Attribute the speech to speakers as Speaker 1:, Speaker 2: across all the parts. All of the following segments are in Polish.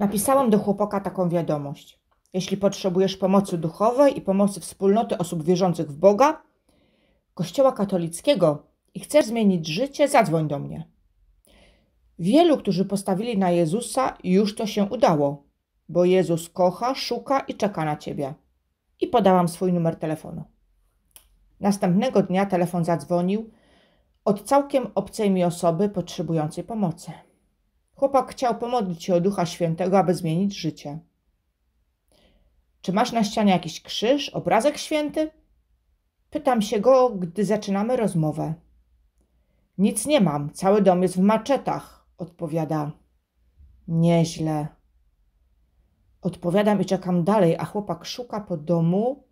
Speaker 1: Napisałam do chłopaka taką wiadomość. Jeśli potrzebujesz pomocy duchowej i pomocy wspólnoty osób wierzących w Boga, Kościoła katolickiego i chcesz zmienić życie, zadzwoń do mnie. Wielu, którzy postawili na Jezusa, już to się udało, bo Jezus kocha, szuka i czeka na ciebie. I podałam swój numer telefonu. Następnego dnia telefon zadzwonił od całkiem obcej mi osoby potrzebującej pomocy. Chłopak chciał pomodlić się o Ducha Świętego, aby zmienić życie. Czy masz na ścianie jakiś krzyż, obrazek święty? Pytam się go, gdy zaczynamy rozmowę. Nic nie mam, cały dom jest w maczetach, odpowiada. Nieźle. Odpowiadam i czekam dalej, a chłopak szuka po domu,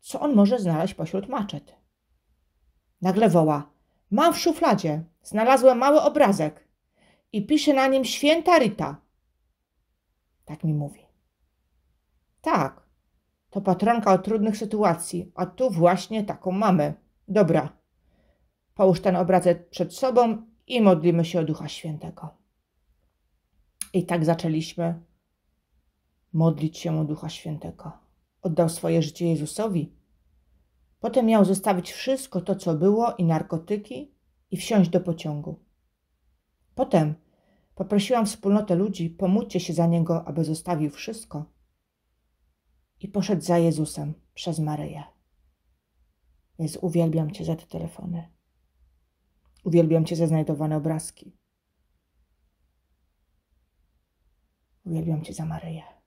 Speaker 1: co on może znaleźć pośród maczet. Nagle woła: Mam w szufladzie, znalazłem mały obrazek i pisze na nim święta Rita. Tak mi mówi. Tak, to patronka od trudnych sytuacji, a tu właśnie taką mamy. Dobra, połóż ten obrazek przed sobą i modlimy się o Ducha Świętego. I tak zaczęliśmy modlić się o Ducha Świętego. Oddał swoje życie Jezusowi. Potem miał zostawić wszystko to, co było, i narkotyki, i wsiąść do pociągu. Potem poprosiłam wspólnotę ludzi, pomóżcie się za niego, aby zostawił wszystko. I poszedł za Jezusem przez Maryję. Więc uwielbiam Cię za te telefony.
Speaker 2: Uwielbiam Cię za znajdowane obrazki. Uwielbiam Cię za Maryję.